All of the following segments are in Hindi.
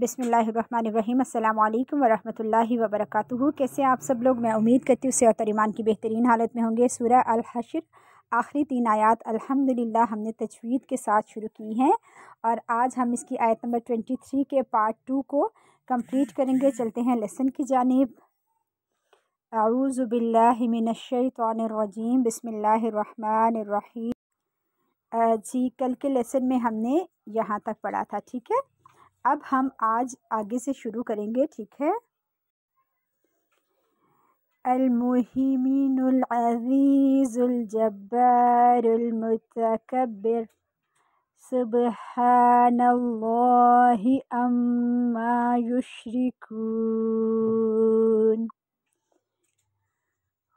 बिसमीम अल्लाम वरहमल वर्क कैसे आप सब लोग मैं उम्मीद करती हूँ सेहत और ईमान की बेहतरीन हालत में होंगे सूर्य अलहशर आखिरी तीन आयत अल्हम्दुलिल्लाह हमने तजवीद के साथ शुरू की हैं और आज हम इसकी आयत नंबर ट्वेंटी थ्री के पार्ट टू को कंप्लीट करेंगे चलते हैं लेसन की जानब आऊज़बिल्लाशीम बसमीम जी कल के लेसन में हमने यहाँ तक पढ़ा था ठीक है अब हम आज आगे से शुरू करेंगे ठीक है المهيمن العزيز الجبار المتكبر سبحان الله أما يشركون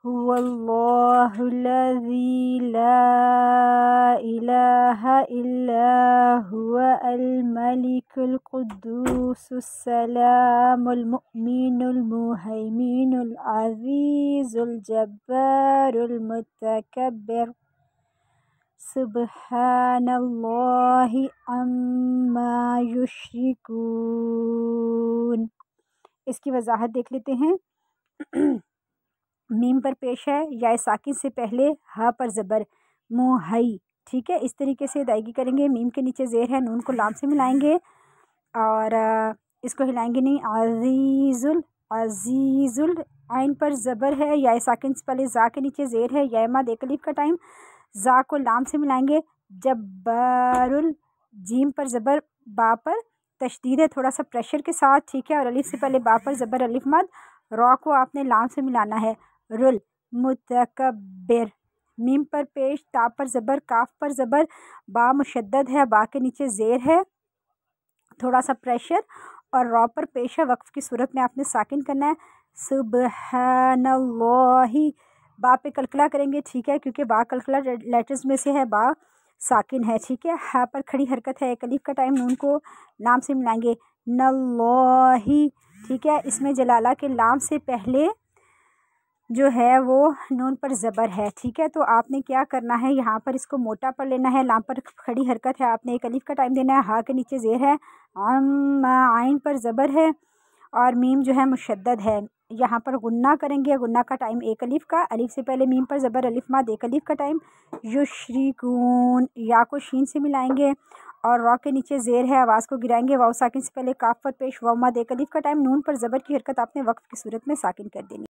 هو الله الذي لا إله إلا هو الملك القدوس السلام المؤمن المهيمن العزيز الجبار المتكبر سبحان الله अम्मा يشركون इसकी वजाहत देख लेते हैं मीम पर पेश है या साकिन से पहले हा पर ज़बर मुहई ठीक है इस तरीके से अदायगी करेंगे मीम के नीचे ज़ेर है नून को लाम से मिलाएंगे और इसको हिलाएंगे नहीं अजीज़ुल अजीज़ुल आइन पर ज़बर है या साकिन से पहले ज़ा के नीचे ज़ेर है या मा देकलीफ का टाइम ज़ा को लाम से मिलाएंगे जब्बरुल जीम पर ज़बर बा पर तशदीद है थोड़ा सा प्रेशर के साथ ठीक है और अलिफ से पहले बा पर ज़बर अलिफ मद रॉ को आपने लाम से मिलाना है रुल मुतकबर मीम पर पेश ता पर ज़बर काफ पर ज़बर बा मुशद्दद है बा के नीचे ज़ेर है थोड़ा सा प्रेशर और रॉ पर पेश है वक्फ़ की सूरत में आपने साकिन करना है सुबह ही बा पे कलकला करेंगे ठीक है क्योंकि बा कलकला लेटर्स में से है बा साकिन है ठीक है हा पर खड़ी हरकत है कलीफ का टाइम नून को लाम से मिलाएंगे नल्लाही ठीक है इसमें जलाला के लाम से पहले जो है वो नून पर ज़बर है ठीक है तो आपने क्या करना है यहाँ पर इसको मोटा पर लेना है लाम पर खड़ी हरकत है आपने एक अलीफ का टाइम देना है हा के नीचे ज़ेर है आम आइन पर ज़बर है और मीम जो है मुशद है यहाँ पर गुन्ना करेंगे गुन्ना का टाइम एक अलीफ का अलीफ से पहले मीम पर ज़बर अलीफ माद एक अलीफ का टाइम युश्रीकून या को शीन से मिलाएंगे और रॉ के नीचे जेर है आवाज़ को गिराएंगे वाह साकिन से पहले काफ पर पेश एक अलीफ का टाइम नून पर ज़बर की हरकत आपने वक्त की सूरत में साकिन कर देनी